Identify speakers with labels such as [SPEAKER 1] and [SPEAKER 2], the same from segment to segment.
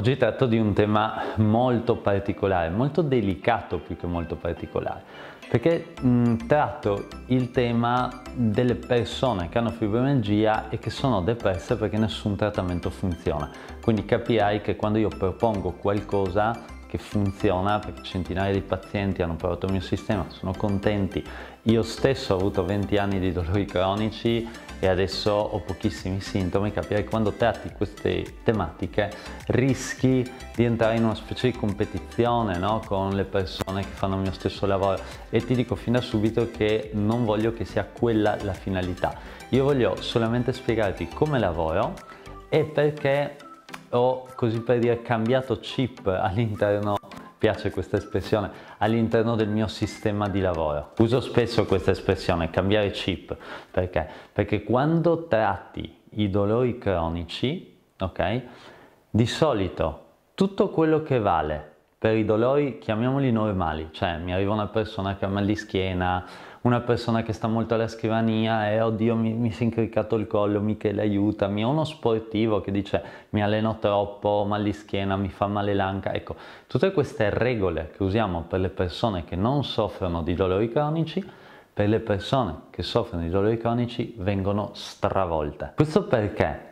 [SPEAKER 1] Oggi tratto di un tema molto particolare, molto delicato più che molto particolare, perché mh, tratto il tema delle persone che hanno fibromialgia e che sono depresse perché nessun trattamento funziona. Quindi capirai che quando io propongo qualcosa che funziona perché centinaia di pazienti hanno provato il mio sistema, sono contenti. Io stesso ho avuto 20 anni di dolori cronici e adesso ho pochissimi sintomi. Capire quando tratti queste tematiche rischi di entrare in una specie di competizione no? con le persone che fanno il mio stesso lavoro e ti dico fin da subito che non voglio che sia quella la finalità. Io voglio solamente spiegarti come lavoro e perché ho così per dire cambiato chip all'interno piace questa espressione, all'interno del mio sistema di lavoro. Uso spesso questa espressione, cambiare chip, perché? Perché quando tratti i dolori cronici, ok? Di solito tutto quello che vale per i dolori, chiamiamoli normali, cioè mi arriva una persona che ha mal di schiena, una persona che sta molto alla scrivania e oddio mi, mi si è incriccato il collo, Michele aiutami, o uno sportivo che dice mi alleno troppo, ho mal di schiena, mi fa male l'anca, ecco, tutte queste regole che usiamo per le persone che non soffrono di dolori cronici, per le persone che soffrono di dolori cronici vengono stravolte. Questo perché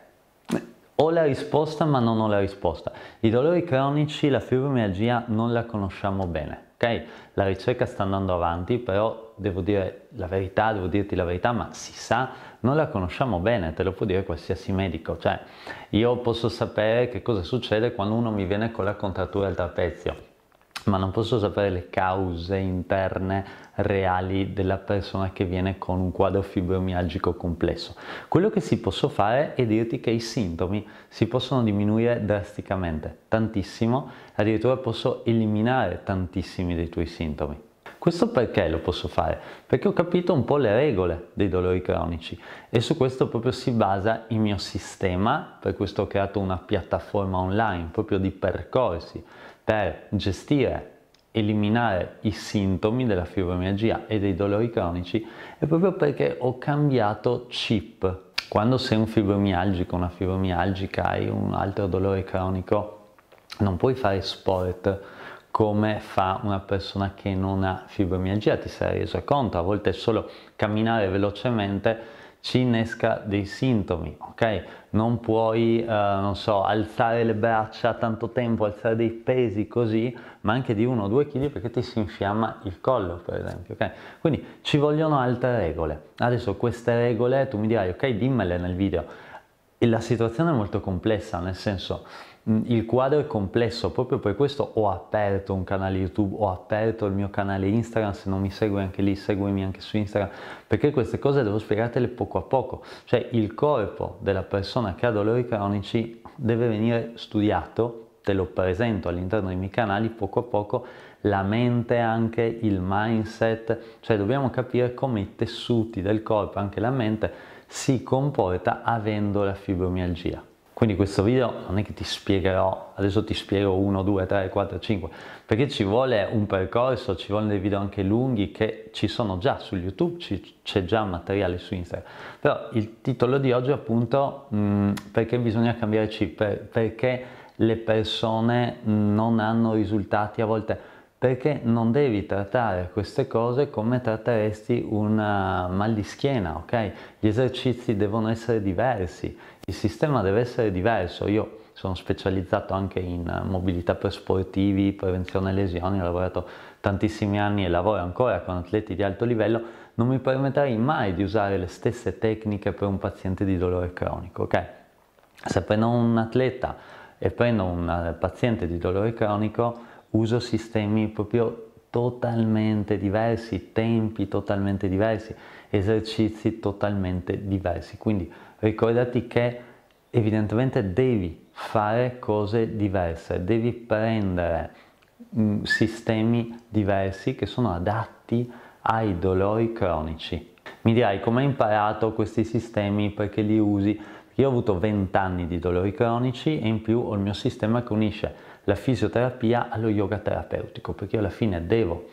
[SPEAKER 1] ho la risposta ma non ho la risposta. I dolori cronici, la fibromialgia non la conosciamo bene ok? La ricerca sta andando avanti, però devo dire la verità, devo dirti la verità, ma si sa, non la conosciamo bene, te lo può dire qualsiasi medico, cioè io posso sapere che cosa succede quando uno mi viene con la contrattura al trapezio, ma non posso sapere le cause interne reali della persona che viene con un quadro fibromialgico complesso. Quello che si posso fare è dirti che i sintomi si possono diminuire drasticamente, tantissimo, addirittura posso eliminare tantissimi dei tuoi sintomi. Questo perché lo posso fare? Perché ho capito un po' le regole dei dolori cronici e su questo proprio si basa il mio sistema, per questo ho creato una piattaforma online proprio di percorsi per gestire eliminare i sintomi della fibromialgia e dei dolori cronici è proprio perché ho cambiato chip. Quando sei un fibromialgico, una fibromialgica, hai un altro dolore cronico, non puoi fare sport come fa una persona che non ha fibromialgia, ti sei reso conto, a volte solo camminare velocemente ci innesca dei sintomi, ok? Non puoi, eh, non so, alzare le braccia tanto tempo, alzare dei pesi così, ma anche di uno o due kg perché ti si infiamma il collo, per esempio, ok? Quindi ci vogliono altre regole. Adesso queste regole tu mi dirai, ok, dimmele nel video la situazione è molto complessa, nel senso mm, il quadro è complesso, proprio per questo ho aperto un canale YouTube, ho aperto il mio canale Instagram, se non mi segui anche lì, seguimi anche su Instagram, perché queste cose devo spiegartele poco a poco, cioè il corpo della persona che ha dolori cronici deve venire studiato, te lo presento all'interno dei miei canali poco a poco, la mente anche, il mindset, cioè dobbiamo capire come i tessuti del corpo, anche la mente, si comporta avendo la fibromialgia. Quindi questo video non è che ti spiegherò, adesso ti spiego 1, 2, 3, 4, 5, perché ci vuole un percorso, ci vogliono dei video anche lunghi che ci sono già su YouTube, c'è già materiale su Instagram. Però il titolo di oggi è appunto mh, mm, perché bisogna cambiare chip, per, perché le persone non hanno risultati a volte perché non devi trattare queste cose come tratteresti un eh, mal di schiena, ok? Gli esercizi devono essere diversi, il sistema deve essere diverso. Io sono specializzato anche in eh, mobilità per sportivi, prevenzione lesioni, ho lavorato tantissimi anni e lavoro ancora con atleti di alto livello, non mi permetterei mai di usare le stesse tecniche per un paziente di dolore cronico, ok? Se prendo un atleta e prendo un eh, paziente di dolore cronico, uso sistemi proprio totalmente diversi, tempi totalmente diversi, esercizi totalmente diversi. Quindi ricordati che evidentemente devi fare cose diverse, devi prendere mh, mm, sistemi diversi che sono adatti ai dolori cronici. Mi dirai come hai imparato questi sistemi perché li usi? Io ho avuto 20 anni di dolori cronici e in più ho il mio sistema che unisce la fisioterapia allo yoga terapeutico, perché io alla fine devo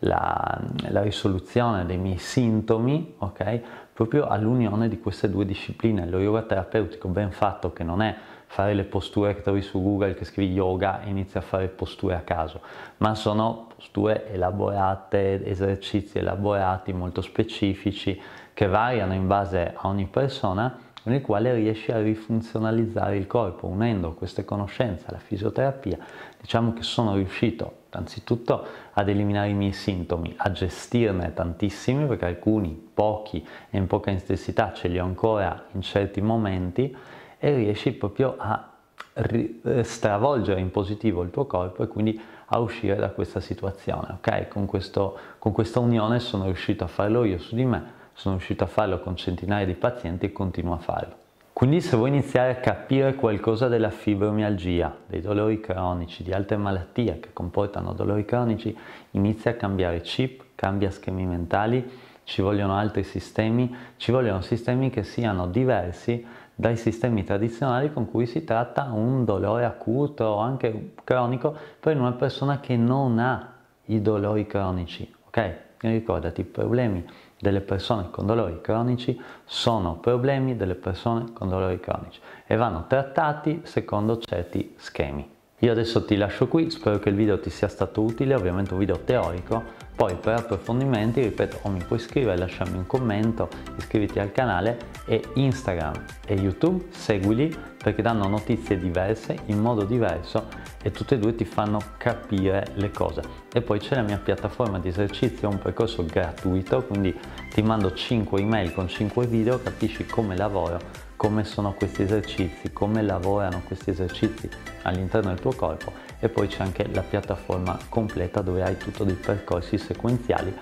[SPEAKER 1] la, la risoluzione dei miei sintomi, ok? Proprio all'unione di queste due discipline, lo yoga terapeutico ben fatto che non è fare le posture che trovi su Google, che scrivi yoga e inizi a fare posture a caso, ma sono posture elaborate, esercizi elaborati, molto specifici, che variano in base a ogni persona con il quale riesci a rifunzionalizzare il corpo, unendo queste conoscenze alla fisioterapia, diciamo che sono riuscito anzitutto ad eliminare i miei sintomi, a gestirne tantissimi, perché alcuni, pochi e in poca intensità ce li ho ancora in certi momenti, e riesci proprio a eh, stravolgere in positivo il tuo corpo e quindi a uscire da questa situazione, ok? Con, questo, con questa unione sono riuscito a farlo io su di me sono riuscito a farlo con centinaia di pazienti e continuo a farlo. Quindi se vuoi iniziare a capire qualcosa della fibromialgia, dei dolori cronici, di altre malattie che comportano dolori cronici, inizia a cambiare chip, cambia schemi mentali, ci vogliono altri sistemi, ci vogliono sistemi che siano diversi dai sistemi tradizionali con cui si tratta un dolore acuto o anche cronico per una persona che non ha i dolori cronici, ok? Ricordati, i problemi delle persone con dolori cronici sono problemi delle persone con dolori cronici e vanno trattati secondo certi schemi. Io adesso ti lascio qui, spero che il video ti sia stato utile, ovviamente un video teorico, poi per approfondimenti, ripeto, o mi puoi scrivere, lasciami un commento, iscriviti al canale e Instagram e YouTube seguili perché danno notizie diverse in modo diverso e tutte e due ti fanno capire le cose. E poi c'è la mia piattaforma di esercizio, un percorso gratuito, quindi ti mando 5 email con 5 video, capisci come lavoro come sono questi esercizi, come lavorano questi esercizi all'interno del tuo corpo e poi c'è anche la piattaforma completa dove hai tutto dei percorsi sequenziali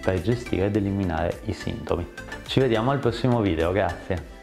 [SPEAKER 1] per gestire ed eliminare i sintomi. Ci vediamo al prossimo video, grazie!